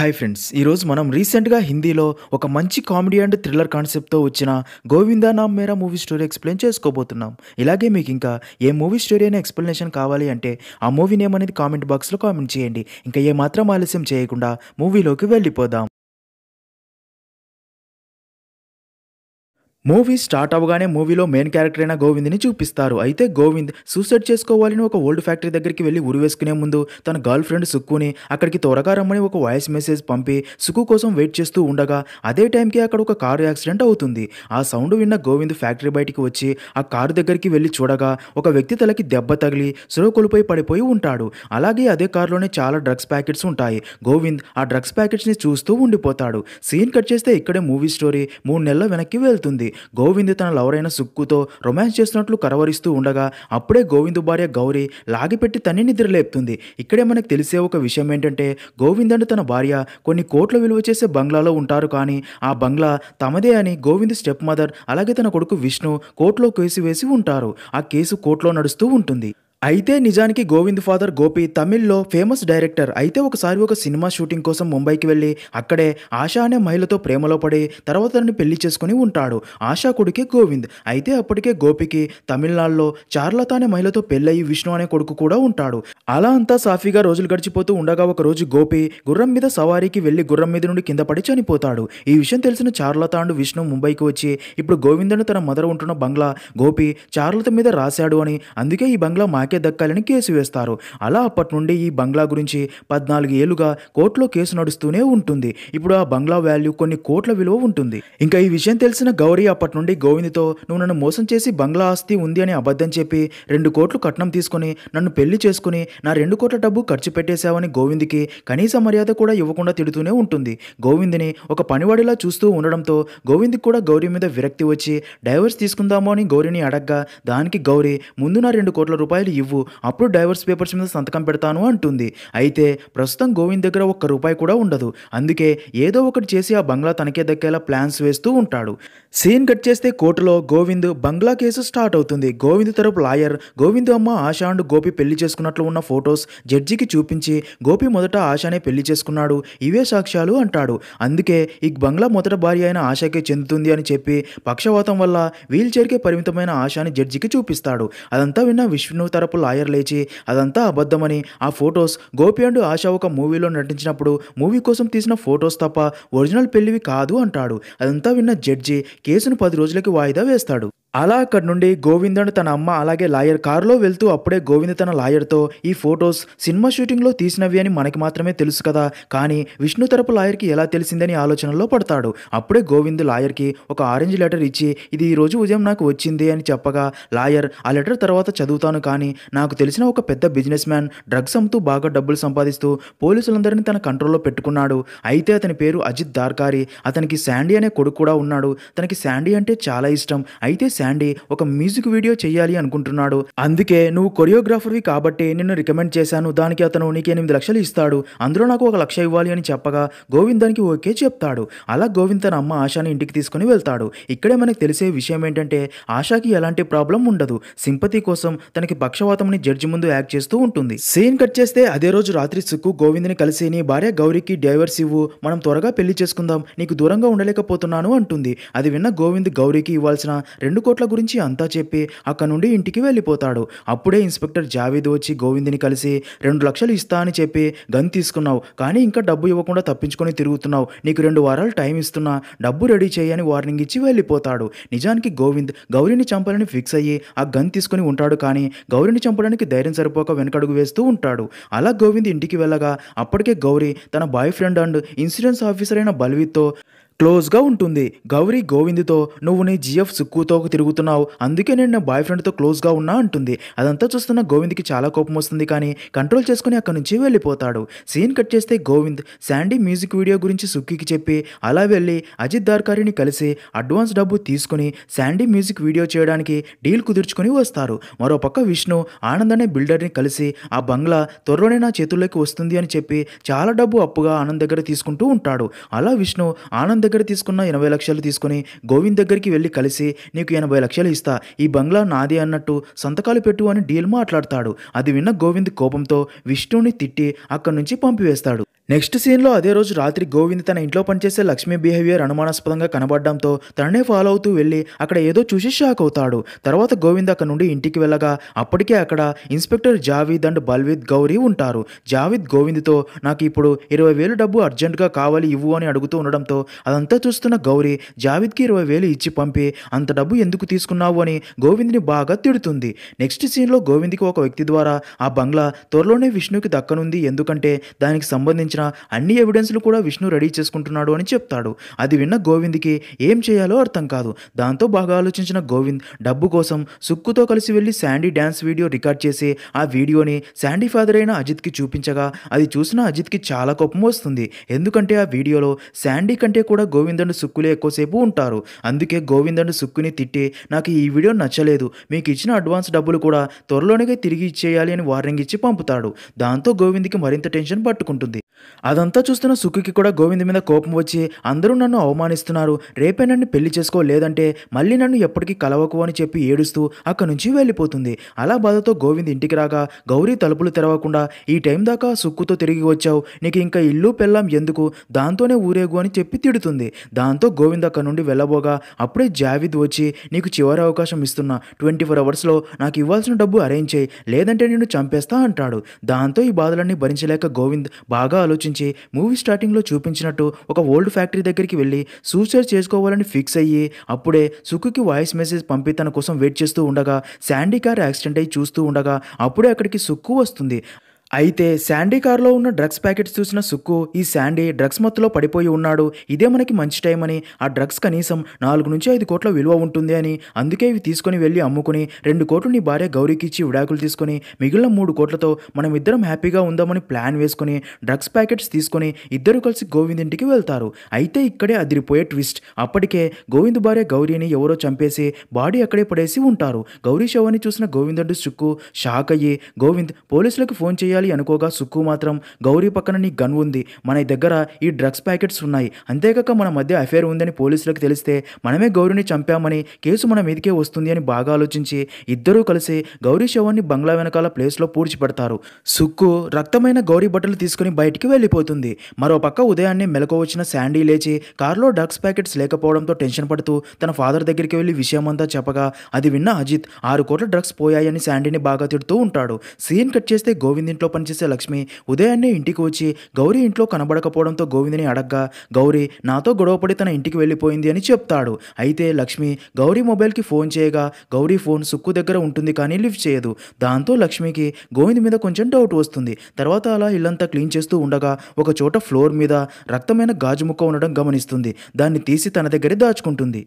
hi friends ఈరోజు మనం రీసెంట్గా హిందీలో ఒక మంచి కామెడీ అండ్ థ్రిల్లర్ కాన్సెప్ట్తో వచ్చిన గోవిందా నామ్ మేరా మూవీ స్టోరీ ఎక్స్ప్లెయిన్ చేసుకోబోతున్నాం ఇలాగే మీకు ఇంకా ఏ మూవీ స్టోరీ అయినా ఎక్స్ప్లెనేషన్ కావాలి అంటే ఆ మూవీ నేమ్ అనేది కామెంట్ బాక్స్లో కామెంట్ చేయండి ఇంకా ఏమాత్రం ఆలస్యం చేయకుండా మూవీలోకి వెళ్ళిపోదాం మూవీ స్టార్ట్ అవగానే మూవీలో మెయిన్ క్యారెక్టర్ అయిన గోవింద్ని చూపిస్తారు అయితే గోవింద్ సూసైడ్ చేసుకోవాలని ఒక ఓల్డ్ ఫ్యాక్టరీ దగ్గరికి వెళ్ళి ఉరివేసుకునే ముందు తన గర్ల్ ఫ్రెండ్ సుక్కుని అక్కడికి త్వరగా రమ్మని ఒక వాయిస్ మెసేజ్ పంపి సుక్కు కోసం వెయిట్ చేస్తూ ఉండగా అదే టైంకి అక్కడ ఒక కారు యాక్సిడెంట్ అవుతుంది ఆ సౌండ్ విన్న గోవింద్ ఫ్యాక్టరీ బయటికి వచ్చి ఆ కారు దగ్గరికి వెళ్ళి చూడగా ఒక వ్యక్తి తలకి దెబ్బ తగిలి సురకొలిపోయి పడిపోయి ఉంటాడు అలాగే అదే కారులోనే చాలా డ్రగ్స్ ప్యాకెట్స్ ఉంటాయి గోవింద్ ఆ డ్రగ్స్ ప్యాకెట్స్ని చూస్తూ ఉండిపోతాడు సీన్ కట్ చేస్తే ఇక్కడే మూవీ స్టోరీ మూడు నెలల వెనక్కి వెళ్తుంది గోవింద్ తన లవరైన సుక్కుతో రొమాన్స్ చేస్తున్నట్లు కరవరిస్తూ ఉండగా అప్పుడే గోవింద్ భార్య గౌరీ లాగిపెట్టి తన్ని నిద్రలేపుతుంది ఇక్కడే మనకు తెలిసే ఒక విషయం ఏంటంటే గోవింద్ అండ్ తన భార్య కొన్ని కోట్ల విలువ చేసే బంగ్లాలో ఉంటారు కానీ ఆ బంగ్లా తమదే అని గోవింద్ స్టెప్ మదర్ అలాగే తన కొడుకు విష్ణు కోర్టులో కేసు వేసి ఉంటారు ఆ కేసు కోర్టులో నడుస్తూ ఉంటుంది అయితే నిజానికి గోవింద్ ఫాదర్ గోపి తమిళ్లో ఫేమస్ డైరెక్టర్ అయితే ఒకసారి ఒక సినిమా షూటింగ్ కోసం ముంబైకి వెళ్ళి అక్కడే ఆశా అనే మహిళతో ప్రేమలో పడి తర్వాత తనని పెళ్లి చేసుకుని ఉంటాడు ఆశా కొడుకే గోవింద్ అయితే అప్పటికే గోపికి తమిళనాడులో చార్లత అనే మహిళతో పెళ్ళయి విష్ణు అనే కొడుకు కూడా ఉంటాడు అలా అంతా సాఫీగా రోజులు గడిచిపోతూ ఉండగా ఒకరోజు గోపి గుర్రం మీద సవారీకి వెళ్ళి గుర్రం మీద నుండి కింద పడి చనిపోతాడు ఈ విషయం తెలిసిన చార్లత అండ్ విష్ణు ముంబైకి వచ్చి ఇప్పుడు గోవిందను తన మదర్ ఉంటున్న బంగ్లా గోపి చార్లత మీద రాశాడు అని అందుకే ఈ బంగ్లా నాకే దక్కాలని కేసు వేస్తారు అలా అప్పటి నుండి ఈ బంగ్లా గురించి పద్నాలుగు ఏళ్లుగా కోర్టులో కేసు నడుస్తూనే ఉంటుంది ఇప్పుడు ఆ బంగ్లా వాల్యూ కొన్ని కోట్ల విలువ ఉంటుంది ఇంకా ఈ విషయం తెలిసిన గౌరీ అప్పటి నుండి గోవింద్తో నువ్వు నన్ను మోసం చేసి బంగ్లా ఆస్తి ఉంది అని అబద్ధం చెప్పి రెండు కోట్లు కట్నం తీసుకుని నన్ను పెళ్లి చేసుకుని నా రెండు కోట్ల డబ్బు ఖర్చు పెట్టేశావని గోవింద్కి కనీస మర్యాద కూడా ఇవ్వకుండా తిడుతూనే ఉంటుంది గోవింద్ని ఒక పనివాడిలా చూస్తూ ఉండడంతో గోవింద్కి కూడా గౌరీ మీద విరక్తి వచ్చి డైవర్స్ తీసుకుందామో అని గౌరీని అడగ్గా దానికి గౌరీ ముందు నా రెండు కోట్ల రూపాయలు ఇవ్వు అప్పుడు డైవర్స్ పేపర్స్ మీద సంతకం పెడతాను అంటుంది అయితే ప్రస్తుతం గోవింద్ దగ్గర ఒక్క రూపాయి కూడా ఉండదు అందుకే ఏదో ఒకటి చేసి ఆ బంగ్లా తనకే దక్కేలా ప్లాన్స్ వేస్తూ ఉంటాడు సీన్ కట్ చేస్తే కోర్టులో గోవింద్ బంగ్లా కేసు స్టార్ట్ అవుతుంది గోవింద్ తరపు లాయర్ గోవింద్ అమ్మ ఆశ అండ్ గోపి పెళ్లి చేసుకున్నట్లు ఉన్న ఫొటోస్ జడ్జికి చూపించి గోపి మొదట ఆశానే పెళ్లి చేసుకున్నాడు ఇవే సాక్ష్యాలు అంటాడు అందుకే ఈ బంగ్లా మొదట భార్య అయిన ఆశకే చెందుతుంది అని చెప్పి పక్షవాతం వల్ల వీల్ చైర్కే పరిమితమైన ఆశాని జడ్జికి చూపిస్తాడు అదంతా విన్న విష్ణు తర ఎల్లప్పుడూ లాయర్ లేచి అదంతా అబద్ధమని ఆ ఫొటోస్ గోపి అండ్ ఆశా ఒక మూవీలో నటించినప్పుడు మూవీ కోసం తీసిన ఫొటోస్ తప్ప ఒరిజినల్ పెళ్లివి కాదు అంటాడు అదంతా విన్న జడ్జి కేసును పది రోజులకి వాయిదా వేస్తాడు అలా అక్కడి నుండి గోవిందను తన అమ్మ అలాగే లాయర్ కారులో వెళ్తూ అప్పుడే గోవింద్ తన లాయర్తో ఈ ఫొటోస్ సినిమా షూటింగ్లో తీసినవి అని మనకి మాత్రమే తెలుసు కదా కానీ విష్ణు తరపు లాయర్కి ఎలా తెలిసిందని ఆలోచనలో పడతాడు అప్పుడే గోవింద్ లాయర్కి ఒక ఆరెంజ్ లెటర్ ఇచ్చి ఇది ఈరోజు ఉదయం నాకు వచ్చింది అని చెప్పగా లాయర్ ఆ లెటర్ తర్వాత చదువుతాను కానీ నాకు తెలిసిన ఒక పెద్ద బిజినెస్ మ్యాన్ డ్రగ్స్ అమ్ముతూ బాగా డబ్బులు సంపాదిస్తూ పోలీసులందరినీ తన కంట్రోల్లో పెట్టుకున్నాడు అయితే అతని పేరు అజిత్ దార్కారి అతనికి శాండీ అనే కొడుకు కూడా ఉన్నాడు తనకి శాండీ అంటే చాలా ఇష్టం అయితే శాండీ ఒక మ్యూజిక్ వీడియో చేయాలి అనుకుంటున్నాడు అందుకే నువ్వు కొరియోగ్రాఫర్వి కాబట్టి నిన్ను రికమెండ్ చేశాను దానికి అతను నీకు ఎనిమిది లక్షలు ఇస్తాడు అందులో నాకు ఒక లక్ష ఇవ్వాలి అని చెప్పగా గోవిందానికి ఓకే చెప్తాడు అలా గోవింద్ తన అమ్మ ఆశాని ఇంటికి తీసుకుని వెళ్తాడు ఇక్కడే మనకు తెలిసే విషయం ఏంటంటే ఆశాకి ఎలాంటి ప్రాబ్లం ఉండదు సింపతి కోసం తనకి పక్షవాతంని జడ్జి ముందు యాక్ట్ చేస్తూ ఉంటుంది సీన్ కట్ చేస్తే అదే రోజు రాత్రి సుక్కు గోవిందని కలిసి నీ భార్య గౌరికి డైవర్స్ ఇవ్వు మనం త్వరగా పెళ్లి చేసుకుందాం నీకు దూరంగా ఉండలేకపోతున్నాను అంటుంది అది విన్న గోవింద్ గౌరికి ఇవ్వాల్సిన రెండు కోట్ల గురించి అంతా చెప్పి అక్కడ నుండి ఇంటికి వెళ్ళిపోతాడు అప్పుడే ఇన్స్పెక్టర్ జావేద్ వచ్చి గోవింద్ని కలిసి రెండు లక్షలు ఇస్తా అని చెప్పి గన్ తీసుకున్నావు కానీ ఇంకా డబ్బు ఇవ్వకుండా తప్పించుకొని తిరుగుతున్నావు నీకు రెండు వారాలు టైం ఇస్తున్నా డబ్బు రెడీ చేయని వార్నింగ్ ఇచ్చి వెళ్ళిపోతాడు నిజానికి గోవింద్ గౌరీని చంపాలని ఫిక్స్ అయ్యి ఆ గన్ తీసుకుని ఉంటాడు కానీ గౌరీని చంపడానికి ధైర్యం సరిపోక వెనకడుగు వేస్తూ ఉంటాడు అలా గోవింద్ ఇంటికి వెళ్ళగా అప్పటికే గౌరీ తన boyfriend and insurance officer అయిన బల్వీత్తో క్లోజ్గా ఉంటుంది గౌరీ గోవింద్తో నువ్వు నీ జిఎఫ్ సుక్కుతో తిరుగుతున్నావు అందుకే నేను నా బాయ్ ఫ్రెండ్తో క్లోజ్గా ఉన్నా అంటుంది అదంతా చూస్తున్న గోవింద్కి చాలా కోపం వస్తుంది కానీ కంట్రోల్ చేసుకుని అక్కడి నుంచి వెళ్ళిపోతాడు సీన్ కట్ చేస్తే గోవింద్ శాండీ మ్యూజిక్ వీడియో గురించి సుక్కీకి చెప్పి అలా వెళ్ళి అజిత్ దార్కారిని కలిసి అడ్వాన్స్ డబ్బు తీసుకుని శాండీ మ్యూజిక్ వీడియో చేయడానికి డీల్ కుదుర్చుకుని వస్తారు మరోపక్క విష్ణు ఆనంద్ అనే బిల్డర్ని కలిసి ఆ బంగ్లా త్వరలోనే నా చేతుల్లోకి వస్తుంది అని చెప్పి చాలా డబ్బు అప్పుగా ఆనంద్ దగ్గర తీసుకుంటూ ఉంటాడు అలా విష్ణు ఆనంద్ దగ్గర తీసుకున్న ఎనభై లక్షలు తీసుకుని గోవింద్ దగ్గరికి వెళ్ళి కలిసి నీకు ఎనభై లక్షలు ఇస్తా ఈ బంగ్లా నాది అన్నట్టు సంతకాలు పెట్టు అని డీల్ మాట్లాడతాడు అది విన్న గోవింద్ కోపంతో విష్ణువుని తిట్టి అక్కడి నుంచి పంపివేస్తాడు నెక్స్ట్ సీన్లో అదే రోజు రాత్రి గోవింద్ తన ఇంట్లో పనిచేసే లక్ష్మి బిహేవియర్ అనుమానాస్పదంగా కనబడడంతో తననే ఫాలో అవుతూ వెళ్ళి అక్కడ ఏదో చూసి షాక్ అవుతాడు తర్వాత గోవింద్ అక్కడ నుండి ఇంటికి వెళ్ళగా అప్పటికే అక్కడ ఇన్స్పెక్టర్ జావీద్ అండ్ బల్వీద్ గౌరీ ఉంటారు జావీద్ గోవింద్తో నాకు ఇప్పుడు ఇరవై వేలు డబ్బు అర్జెంటుగా కావాలి ఇవ్వు అని అడుగుతూ ఉండడంతో అదంతా ఇదంతా చూస్తున్న గౌరీ జావిద్కి ఇరవై వేలు ఇచ్చి పంపి అంత డబ్బు ఎందుకు తీసుకున్నావు అని గోవింద్ని బాగా తిడుతుంది నెక్స్ట్ సీన్లో గోవింద్కి ఒక వ్యక్తి ద్వారా ఆ బంగ్లా త్వరలోనే విష్ణుకి దక్కనుంది ఎందుకంటే దానికి సంబంధించిన అన్ని ఎవిడెన్స్లు కూడా విష్ణు రెడీ చేసుకుంటున్నాడు అని చెప్తాడు అది విన్న గోవింద్కి ఏం చేయాలో అర్థం కాదు దాంతో బాగా ఆలోచించిన గోవింద్ డబ్బు కోసం సుక్కుతో కలిసి వెళ్ళి శాండీ డ్యాన్స్ వీడియో రికార్డ్ చేసి ఆ వీడియోని శాండీ ఫాదర్ అయిన అజిత్కి చూపించగా అది చూసిన అజిత్కి చాలా కోపం వస్తుంది ఎందుకంటే ఆ వీడియోలో శాండీ కంటే కూడా గోవిందుడు సుక్కులే ఎక్కువసేపు ఉంటారు అందుకే గోవిందుడు సుక్కుని తిట్టి నాకు ఈ వీడియో నచ్చలేదు మీకు ఇచ్చిన అడ్వాన్స్ డబ్బులు కూడా త్వరలోనే తిరిగి ఇచ్చేయాలి అని వార్నింగ్ ఇచ్చి పంపుతాడు దాంతో గోవింద్కి మరింత టెన్షన్ పట్టుకుంటుంది అదంతా చూస్తున్న సుఖికి కూడా గోవింద్ మీద కోపం వచ్చి అందరూ నన్ను అవమానిస్తున్నారు రేపే నన్ను పెళ్లి చేసుకో లేదంటే మళ్ళీ నన్ను ఎప్పటికీ కలవకు అని చెప్పి ఏడుస్తూ అక్కడి నుంచి వెళ్ళిపోతుంది అలా బాధతో గోవింద్ ఇంటికి రాగా గౌరీ తలుపులు తెరవకుండా ఈ టైం దాకా సుక్కుతో తిరిగి వచ్చావు నీకు ఇంకా ఇల్లు పెళ్ళాం ఎందుకు దాంతోనే ఊరేగు అని చెప్పి తిడుతుంది దాంతో గోవింద్ అక్కడ నుండి వెళ్ళబోగా అప్పుడే జావిద్ వచ్చి నీకు చివరి అవకాశం ఇస్తున్నా ట్వంటీ ఫోర్ అవర్స్లో నాకు ఇవ్వాల్సిన డబ్బు అరేంజ్ చేయి లేదంటే నేను చంపేస్తా అంటాడు దాంతో ఈ బాధలన్నీ భరించలేక గోవింద్ బాగా ఆలోచించి ఆలోచించి మూవీ స్టార్టింగ్లో చూపించినట్టు ఒక ఓల్డ్ ఫ్యాక్టరీ దగ్గరికి వెళ్ళి సూసైడ్ చేసుకోవాలని ఫిక్స్ అయ్యి అప్పుడే సుఖుకి వాయిస్ మెసేజ్ పంపి తన కోసం వెయిట్ చేస్తూ ఉండగా శాండీ కార్ యాక్సిడెంట్ అయ్యి చూస్తూ ఉండగా అప్పుడే అక్కడికి సుక్కు వస్తుంది అయితే శాండీ కారులో ఉన్న డ్రగ్స్ ప్యాకెట్స్ చూసిన సుక్కు ఈ శాండీ డ్రగ్స్ మత్తులో పడిపోయి ఉన్నాడు ఇదే మనకి మంచి టైం అని ఆ డ్రగ్స్ కనీసం నాలుగు నుంచి ఐదు కోట్ల విలువ ఉంటుంది అని అందుకే ఇవి తీసుకుని వెళ్ళి అమ్ముకుని రెండు కోట్లు నీ భార్య గౌరీకి ఇచ్చి విడాకులు తీసుకుని మిగిలిన మూడు కోట్లతో మనం ఇద్దరం హ్యాపీగా ఉందామని ప్లాన్ వేసుకుని డ్రగ్స్ ప్యాకెట్స్ తీసుకుని ఇద్దరు కలిసి గోవింద్ ఇంటికి వెళ్తారు అయితే ఇక్కడే అదిరిపోయే ట్విస్ట్ అప్పటికే గోవింద్ భార్య గౌరీని ఎవరో చంపేసి బాడీ అక్కడే పడేసి ఉంటారు గౌరీ శవాన్ని చూసిన గోవింద్ సుక్కు షాక్ అయ్యి గోవింద్ పోలీసులకు ఫోన్ చేయాలి చేయాలి అనుకోగా సుక్కు మాత్రం గౌరీ పక్కన నీ గన్ ఉంది మన దగ్గర ఈ డ్రగ్స్ ప్యాకెట్స్ ఉన్నాయి అంతేకాక మన మధ్య అఫేర్ ఉందని పోలీసులకు తెలిస్తే మనమే గౌరీని చంపామని కేసు మన మీదకే వస్తుంది అని బాగా ఆలోచించి ఇద్దరూ కలిసి గౌరీ శవాన్ని బంగ్లా వెనకాల ప్లేస్లో పూడ్చిపెడతారు సుక్కు రక్తమైన గౌరీ బట్టలు తీసుకుని బయటికి వెళ్ళిపోతుంది మరోపక్క ఉదయాన్నే మెలకు వచ్చిన శాండీ లేచి కారులో డ్రగ్స్ ప్యాకెట్స్ లేకపోవడంతో టెన్షన్ పడుతూ తన ఫాదర్ దగ్గరికి వెళ్ళి విషయమంతా చెప్పగా అది విన్న అజిత్ ఆరు కోట్ల డ్రగ్స్ పోయాయని శాండీని బాగా తిడుతూ ఉంటాడు సీన్ కట్ చేస్తే గోవింద్ ఇంట్లో పనిచేసే లక్ష్మి ఉదయాన్నే ఇంటికి వచ్చి గౌరీ ఇంట్లో కనబడకపోవడంతో గోవిందని అడగ్గా గౌరీ నాతో గొడవపడి తన ఇంటికి వెళ్ళిపోయింది అని చెప్తాడు అయితే లక్ష్మి గౌరీ మొబైల్కి ఫోన్ చేయగా గౌరీ ఫోన్ సుక్కు దగ్గర ఉంటుంది కానీ లిఫ్ట్ చేయదు దాంతో లక్ష్మికి గోవింద్ మీద కొంచెం డౌట్ వస్తుంది తర్వాత అలా ఇల్లంతా క్లీన్ చేస్తూ ఉండగా ఒక చోట ఫ్లోర్ మీద రక్తమైన గాజు ముక్క ఉండడం గమనిస్తుంది దాన్ని తీసి తన దగ్గరే దాచుకుంటుంది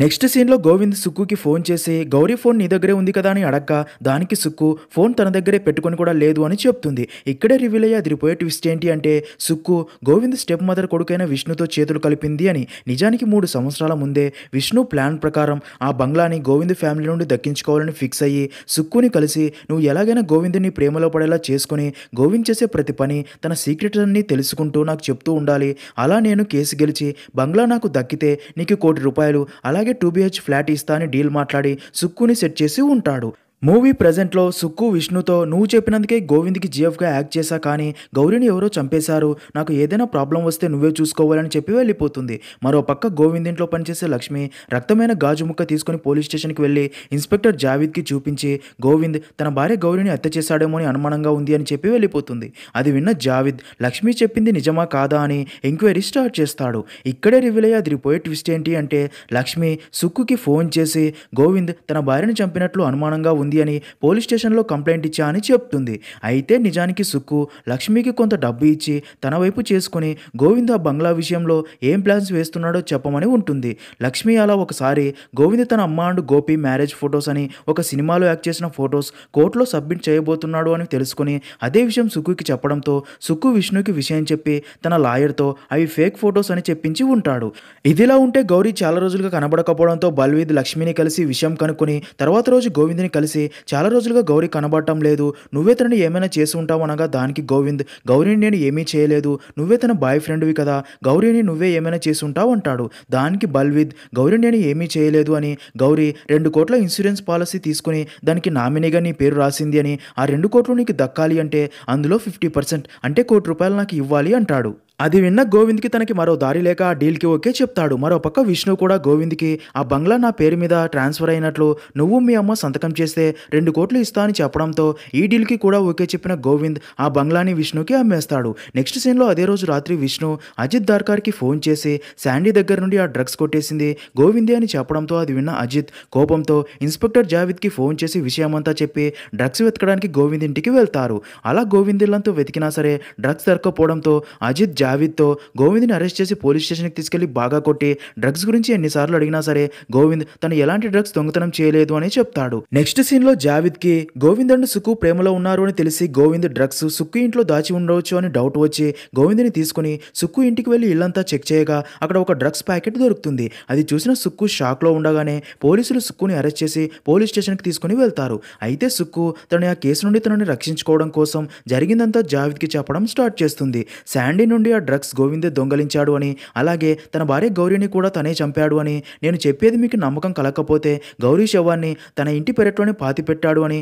నెక్స్ట్ సీన్లో గోవింద్ సుక్కుకి ఫోన్ చేసి గౌరీ ఫోన్ నీ దగ్గరే ఉంది కదా అని అడక్క దానికి సుక్కు ఫోన్ తన దగ్గరే పెట్టుకొని కూడా లేదు అని చెప్తుంది ఇక్కడే రివీల్ అయ్యి అదిరిపోయే ట్విస్ట్ ఏంటి అంటే సుక్కు గోవింద్ స్టెప్ మదర్ కొడుకైన విష్ణుతో చేతులు కలిపింది అని నిజానికి మూడు సంవత్సరాల ముందే విష్ణు ప్లాన్ ప్రకారం ఆ బంగ్లాని గోవింద్ ఫ్యామిలీ నుండి దక్కించుకోవాలని ఫిక్స్ అయ్యి సుక్కుని కలిసి నువ్వు ఎలాగైనా గోవింద్ని ప్రేమలో పడేలా చేసుకుని గోవింద్ చేసే ప్రతి పని తన సీక్రెట్ అన్నీ తెలుసుకుంటూ నాకు చెప్తూ ఉండాలి అలా నేను కేసు గెలిచి బంగ్లా నాకు దక్కితే నీకు కోటి రూపాయలు అలా అలాగే టూ బిహెచ్ ఫ్లాట్ ఇస్తా అని డీల్ మాట్లాడి సుక్కుని సెట్ చేసి ఉంటాడు మూవీ ప్రజెంట్లో సుక్కు విష్ణుతో నువ్వు చెప్పినందుకే గోవింద్కి జీఎఫ్గా యాక్ట్ చేశా కానీ గౌరీని ఎవరో చంపేశారు నాకు ఏదైనా ప్రాబ్లం వస్తే నువ్వే చూసుకోవాలని చెప్పి వెళ్ళిపోతుంది మరో పక్క గోవింద్ ఇంట్లో పనిచేసే లక్ష్మి రక్తమైన గాజు ముక్క తీసుకుని పోలీస్ స్టేషన్కి వెళ్ళి ఇన్స్పెక్టర్ జావీద్కి చూపించి గోవింద్ తన భార్య గౌరీని హత్య చేశాడేమో అని అనుమానంగా ఉంది అని చెప్పి వెళ్ళిపోతుంది అది విన్న జావీద్ లక్ష్మి చెప్పింది నిజమా కాదా అని ఎంక్వైరీ స్టార్ట్ చేస్తాడు ఇక్కడే రివీల్ అయ్యే పోయే ట్విస్ట్ ఏంటి అంటే లక్ష్మి సుక్కుకి ఫోన్ చేసి గోవింద్ తన భార్యను చంపినట్లు అనుమానంగా ఉంది ఉంది అని పోలీస్ స్టేషన్లో కంప్లైంట్ ఇచ్చా అని చెప్తుంది అయితే నిజానికి సుక్కు లక్ష్మికి కొంత డబ్బు ఇచ్చి తన వైపు చేసుకుని గోవింద బంగ్లా విషయంలో ఏం ప్లాన్స్ వేస్తున్నాడో చెప్పమని ఉంటుంది లక్ష్మి అలా ఒకసారి గోవింద తన అమ్మ అండ్ గోపి మ్యారేజ్ ఫొటోస్ అని ఒక సినిమాలో యాక్ట్ చేసిన ఫొటోస్ కోర్టులో సబ్మిట్ చేయబోతున్నాడు అని తెలుసుకుని అదే విషయం సుక్కుకి చెప్పడంతో సుక్కు విష్ణుకి విషయం చెప్పి తన లాయర్తో అవి ఫేక్ ఫొటోస్ అని చెప్పించి ఉంటాడు ఇదిలా ఉంటే గౌరీ చాలా రోజులుగా కనబడకపోవడంతో బల్వీద్ లక్ష్మిని కలిసి విషయం కనుక్కుని తర్వాత రోజు గోవింద్ని కలిసి చాలా రోజులుగా గౌరీ కనబడటం లేదు నువ్వే తనని ఏమైనా చేసి ఉంటావు అనగా దానికి గోవింద్ గౌరీని నేను ఏమీ చేయలేదు నువ్వే తన బాయ్ ఫ్రెండ్వి కదా గౌరీని నువ్వే ఏమైనా చేసి ఉంటావు అంటాడు దానికి బల్విద్ గౌరీని నేను ఏమీ చేయలేదు అని గౌరీ రెండు కోట్ల ఇన్సూరెన్స్ పాలసీ తీసుకుని దానికి నామినీగా నీ పేరు రాసింది అని ఆ రెండు కోట్లు నీకు దక్కాలి అంటే అందులో ఫిఫ్టీ పర్సెంట్ అంటే కోటి రూపాయలు నాకు ఇవ్వాలి అంటాడు అది విన్న గోవింద్కి తనకి మరో దారి లేక ఆ డీల్కి ఓకే చెప్తాడు మరోపక్క విష్ణు కూడా గోవింద్కి ఆ బంగ్లా నా పేరు మీద ట్రాన్స్ఫర్ అయినట్లు నువ్వు మీ అమ్మ సంతకం చేస్తే రెండు కోట్లు ఇస్తా అని చెప్పడంతో ఈ డీల్కి కూడా ఓకే చెప్పిన గోవింద్ ఆ బంగ్లాని విష్ణుకి అమ్మేస్తాడు నెక్స్ట్ సీన్లో అదే రోజు రాత్రి విష్ణు అజిత్ దార్కార్కి ఫోన్ చేసి శాండీ దగ్గర నుండి ఆ డ్రగ్స్ కొట్టేసింది గోవిందే అని చెప్పడంతో అది విన్న అజిత్ కోపంతో ఇన్స్పెక్టర్ జావిద్కి ఫోన్ చేసి విషయమంతా చెప్పి డ్రగ్స్ వెతకడానికి గోవింద్ ఇంటికి వెళ్తారు అలా గోవిందిల్లంతా వెతికినా సరే డ్రగ్స్ దొరకపోవడంతో అజిత్ జా దావిద్తో గోవింద్ని అరెస్ట్ చేసి పోలీస్ స్టేషన్కి తీసుకెళ్లి బాగా కొట్టి డ్రగ్స్ గురించి ఎన్నిసార్లు అడిగినా సరే గోవింద్ తను ఎలాంటి డ్రగ్స్ దొంగతనం చేయలేదు అని చెప్తాడు నెక్స్ట్ సీన్ లో జావిద్ కి గోవింద్ అండ్ సుక్కు ప్రేమలో ఉన్నారు అని తెలిసి గోవింద్ డ్రగ్స్ సుక్కు ఇంట్లో దాచి ఉండవచ్చు అని డౌట్ వచ్చి గోవింద్ని తీసుకుని సుక్కు ఇంటికి వెళ్లి ఇల్లంతా చెక్ చేయగా అక్కడ ఒక డ్రగ్స్ ప్యాకెట్ దొరుకుతుంది అది చూసిన సుక్కు షాక్ లో ఉండగానే పోలీసులు సుక్కుని అరెస్ట్ చేసి పోలీస్ స్టేషన్కి తీసుకుని వెళ్తారు అయితే సుక్కు తను ఆ కేసు నుండి తనని రక్షించుకోవడం కోసం జరిగిందంతా కి చెప్పడం స్టార్ట్ చేస్తుంది శాండీ నుండి ఆ డ్రగ్స్ గోవిందే దొంగలించాడు అని అలాగే తన భార్య గౌరీని కూడా తనే చంపాడు అని నేను చెప్పేది మీకు నమ్మకం కలగకపోతే గౌరీ శవాన్ని తన ఇంటి పెరట్లోనే పాతిపెట్టాడు అని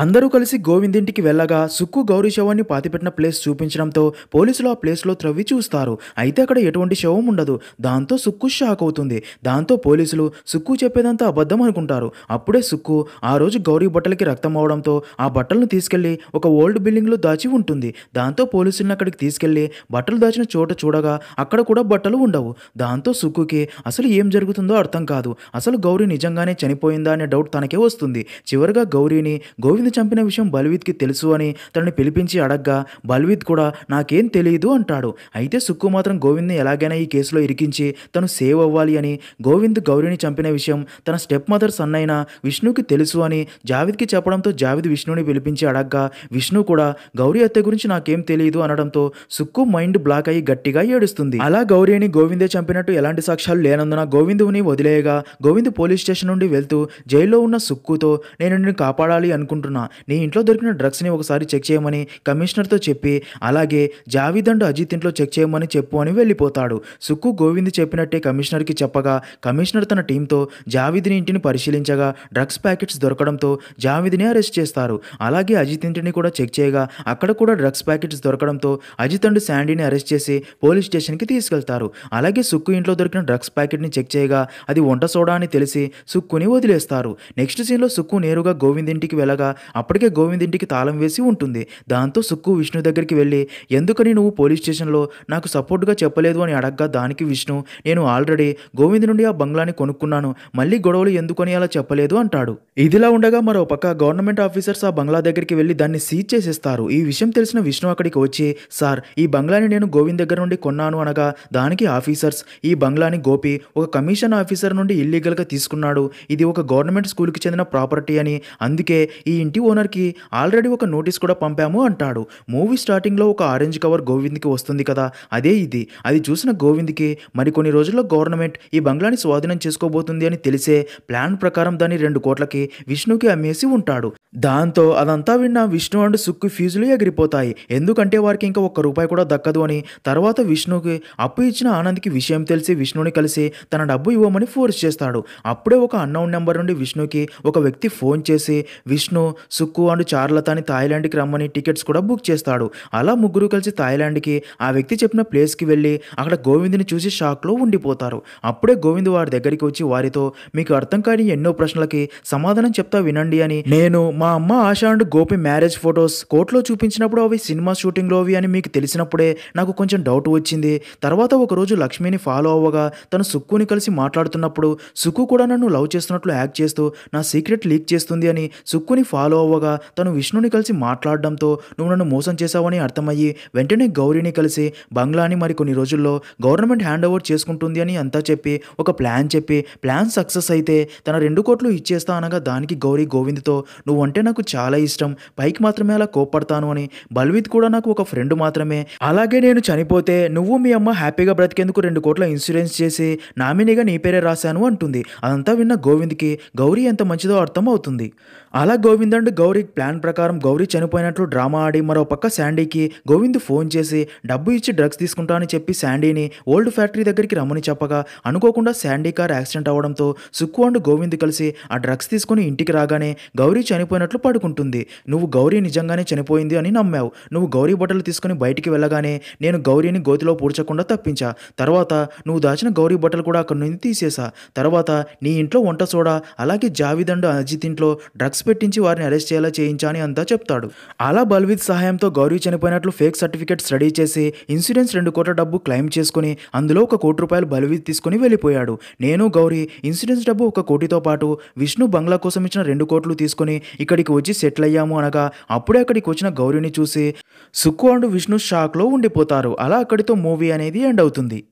అందరూ కలిసి గోవిందింటికి వెళ్ళగా సుక్కు గౌరీ శవాన్ని పాతిపెట్టిన ప్లేస్ చూపించడంతో పోలీసులు ఆ ప్లేస్లో త్రవ్వి చూస్తారు అయితే అక్కడ ఎటువంటి శవం ఉండదు దాంతో సుక్కు షాక్ అవుతుంది దాంతో పోలీసులు సుక్కు చెప్పేదంతా అబద్ధం అనుకుంటారు అప్పుడే సుక్కు ఆ రోజు గౌరీ బట్టలకి రక్తం అవడంతో ఆ బట్టలను తీసుకెళ్లి ఒక ఓల్డ్ బిల్డింగ్లో దాచి ఉంటుంది దాంతో పోలీసులను అక్కడికి తీసుకెళ్లి బట్టలు దాచిన చోట చూడగా అక్కడ కూడా బట్టలు ఉండవు దాంతో సుక్కుకి అసలు ఏం జరుగుతుందో అర్థం కాదు అసలు గౌరీ నిజంగానే చనిపోయిందా అనే డౌట్ తనకే వస్తుంది చివరిగా గౌరీని గోవింద్ గోవింద్ చంపిన విషయం బల్వీత్కి తెలుసు అని తనని పిలిపించి అడగ్గా బల్వీత్ కూడా నాకేం తెలియదు అంటాడు అయితే సుక్కు మాత్రం గోవింద్ని ఎలాగైనా ఈ కేసులో ఇరికించి తను సేవ్ అవ్వాలి అని గోవింద్ గౌరిని చంపిన విషయం తన స్టెప్ మదర్ సన్నైన విష్ణుకి తెలుసు అని జావిద్కి చెప్పడంతో జావిద్ విష్ణుని పిలిపించి అడగ్గా విష్ణు కూడా గౌరీ అత్య గురించి నాకేం తెలియదు అనడంతో సుక్కు మైండ్ బ్లాక్ అయ్యి గట్టిగా ఏడుస్తుంది అలా గౌరీని గోవిందే చంపినట్టు ఎలాంటి సాక్ష్యాలు లేనందున గోవిందుని వదిలేయగా గోవింద్ పోలీస్ స్టేషన్ నుండి వెళ్తూ జైల్లో ఉన్న సుక్కుతో నేను నిన్ను కాపాడాలి అనుకుంటున్నాను అంటున్నా నీ ఇంట్లో దొరికిన డ్రగ్స్ని ఒకసారి చెక్ చేయమని కమిషనర్తో చెప్పి అలాగే జావీద్ అండ్ అజిత్ ఇంట్లో చెక్ చేయమని చెప్పు అని వెళ్ళిపోతాడు సుక్కు గోవింద్ చెప్పినట్టే కమిషనర్కి చెప్పగా కమిషనర్ తన టీంతో జావీద్ని ఇంటిని పరిశీలించగా డ్రగ్స్ ప్యాకెట్స్ దొరకడంతో జావీద్ని అరెస్ట్ చేస్తారు అలాగే అజిత్ ఇంటిని కూడా చెక్ చేయగా అక్కడ కూడా డ్రగ్స్ ప్యాకెట్స్ దొరకడంతో అజిత్ అండ్ శాండీని అరెస్ట్ చేసి పోలీస్ స్టేషన్కి తీసుకెళ్తారు అలాగే సుక్కు ఇంట్లో దొరికిన డ్రగ్స్ ప్యాకెట్ని చెక్ చేయగా అది వంట సోడా అని తెలిసి సుక్కుని వదిలేస్తారు నెక్స్ట్ సీన్లో సుక్కు నేరుగా గోవింద్ ఇంటికి వెళ్ళగా అప్పటికే గోవింద్ ఇంటికి తాళం వేసి ఉంటుంది దాంతో సుక్కు విష్ణు దగ్గరికి వెళ్ళి ఎందుకని నువ్వు పోలీస్ స్టేషన్లో నాకు సపోర్ట్గా చెప్పలేదు అని అడగ్గా దానికి విష్ణు నేను ఆల్రెడీ గోవింద్ నుండి ఆ బంగ్లాని కొనుక్కున్నాను మళ్ళీ గొడవలు ఎందుకని అలా చెప్పలేదు అంటాడు ఇదిలా ఉండగా మరో పక్క గవర్నమెంట్ ఆఫీసర్స్ ఆ బంగ్లా దగ్గరికి వెళ్ళి దాన్ని సీజ్ చేసేస్తారు ఈ విషయం తెలిసిన విష్ణు అక్కడికి వచ్చి సార్ ఈ బంగ్లాని నేను గోవింద్ దగ్గర నుండి కొన్నాను అనగా దానికి ఆఫీసర్స్ ఈ బంగ్లాని గోపి ఒక కమిషన్ ఆఫీసర్ నుండి ఇల్లీగల్గా తీసుకున్నాడు ఇది ఒక గవర్నమెంట్ స్కూల్కి చెందిన ప్రాపర్టీ అని అందుకే ఈ ఇంటి ఓనర్కి ఆల్రెడీ ఒక నోటీస్ కూడా పంపాము అంటాడు మూవీ స్టార్టింగ్లో ఒక ఆరెంజ్ కవర్ గోవింద్కి వస్తుంది కదా అదే ఇది అది చూసిన గోవింద్కి మరికొన్ని రోజుల్లో గవర్నమెంట్ ఈ బంగ్లాని స్వాధీనం చేసుకోబోతుంది అని తెలిసే ప్లాన్ ప్రకారం దాన్ని రెండు కోట్లకి విష్ణుకి అమ్మేసి ఉంటాడు దాంతో అదంతా విన్న విష్ణు అండ్ సుక్కు ఫీజులు ఎగిరిపోతాయి ఎందుకంటే వారికి ఇంకా ఒక్క రూపాయి కూడా దక్కదు అని తర్వాత విష్ణుకి అప్పు ఇచ్చిన ఆనంద్కి విషయం తెలిసి విష్ణుని కలిసి తన డబ్బు ఇవ్వమని ఫోర్స్ చేస్తాడు అప్పుడే ఒక అన్నౌన్ నెంబర్ నుండి విష్ణుకి ఒక వ్యక్తి ఫోన్ చేసి విష్ణు సుక్కు అండ్ చార్లతాని థాయిలాండ్కి రమ్మని టికెట్స్ కూడా బుక్ చేస్తాడు అలా ముగ్గురు కలిసి థాయిలాండ్కి ఆ వ్యక్తి చెప్పిన ప్లేస్కి వెళ్ళి అక్కడ గోవిందుని చూసి షాక్లో ఉండిపోతారు అప్పుడే గోవింద్ వారి దగ్గరికి వచ్చి వారితో మీకు అర్థం కాని ఎన్నో ప్రశ్నలకి సమాధానం చెప్తా వినండి అని నేను మా అమ్మ Asha and Gopi marriage photos కోర్టులో చూపించినప్పుడు అవి సినిమా షూటింగ్లో అవి అని మీకు తెలిసినప్పుడే నాకు కొంచెం డౌట్ వచ్చింది తర్వాత ఒకరోజు లక్ష్మిని ఫాలో అవ్వగా తను సుక్కుని కలిసి మాట్లాడుతున్నప్పుడు సుక్కు కూడా నన్ను లవ్ చేస్తున్నట్లు యాక్ట్ చేస్తూ నా సీక్రెట్ లీక్ చేస్తుంది అని సుక్కుని ఫాలో ఫాలో అవ్వగా తను విష్ణుని కలిసి మాట్లాడడంతో నువ్వు నన్ను మోసం చేశావని అర్థమయ్యి వెంటనే గౌరీని కలిసి బంగ్లాని మరికొన్ని రోజుల్లో గవర్నమెంట్ హ్యాండ్ ఓవర్ చేసుకుంటుంది అని అంతా చెప్పి ఒక ప్లాన్ చెప్పి ప్లాన్ సక్సెస్ అయితే తన రెండు కోట్లు ఇచ్చేస్తా అనగా దానికి గౌరీ గోవింద్తో నువ్వంటే నాకు చాలా ఇష్టం పైకి మాత్రమే అలా కోప్పడతాను అని బల్విత్ కూడా నాకు ఒక ఫ్రెండ్ మాత్రమే అలాగే నేను చనిపోతే నువ్వు మీ అమ్మ హ్యాపీగా బ్రతికేందుకు రెండు కోట్ల ఇన్సూరెన్స్ చేసి నామినీగా నీ పేరే రాశాను అంటుంది అదంతా విన్న గోవింద్కి గౌరీ ఎంత మంచిదో అర్థం అవుతుంది అలా గోవింద్ గోవింద్ గౌరీ ప్లాన్ ప్రకారం గౌరీ చనిపోయినట్లు డ్రామా ఆడి మరో పక్క శాండీకి గోవింద్ ఫోన్ చేసి డబ్బు ఇచ్చి డ్రగ్స్ తీసుకుంటా అని చెప్పి శాండీని ఓల్డ్ ఫ్యాక్టరీ దగ్గరికి రమ్మని చెప్పగా అనుకోకుండా శాండీ కార్ యాక్సిడెంట్ అవడంతో సుక్కు అండ్ గోవింద్ కలిసి ఆ డ్రగ్స్ తీసుకుని ఇంటికి రాగానే గౌరీ చనిపోయినట్లు పడుకుంటుంది నువ్వు గౌరీ నిజంగానే చనిపోయింది అని నమ్మావు నువ్వు గౌరీ బట్టలు తీసుకుని బయటికి వెళ్ళగానే నేను గౌరీని గోతిలో పూడ్చకుండా తప్పించా తర్వాత నువ్వు దాచిన గౌరీ బట్టలు కూడా అక్కడి నుంచి తీసేశా తర్వాత నీ ఇంట్లో వంట సోడా అలాగే జావిదండ్ అజిత్ ఇంట్లో డ్రగ్స్ పెట్టించి వారిని వారిని అరెస్ట్ చేయించా అని అంతా చెప్తాడు అలా బల్వీత్ సహాయంతో గౌరీ చనిపోయినట్లు ఫేక్ సర్టిఫికేట్ స్టడీ చేసి ఇన్సూరెన్స్ రెండు కోట్ల డబ్బు క్లెయిమ్ చేసుకుని అందులో ఒక కోటి రూపాయలు బల్వీత్ తీసుకుని వెళ్ళిపోయాడు నేను గౌరీ ఇన్సూరెన్స్ డబ్బు ఒక కోటితో పాటు విష్ణు బంగ్లా కోసం ఇచ్చిన రెండు కోట్లు తీసుకుని ఇక్కడికి వచ్చి సెటిల్ అయ్యాము అనగా అప్పుడే అక్కడికి వచ్చిన గౌరీని చూసి సుక్కు అండ్ విష్ణు షాక్లో ఉండిపోతారు అలా అక్కడితో మూవీ అనేది ఎండ్ అవుతుంది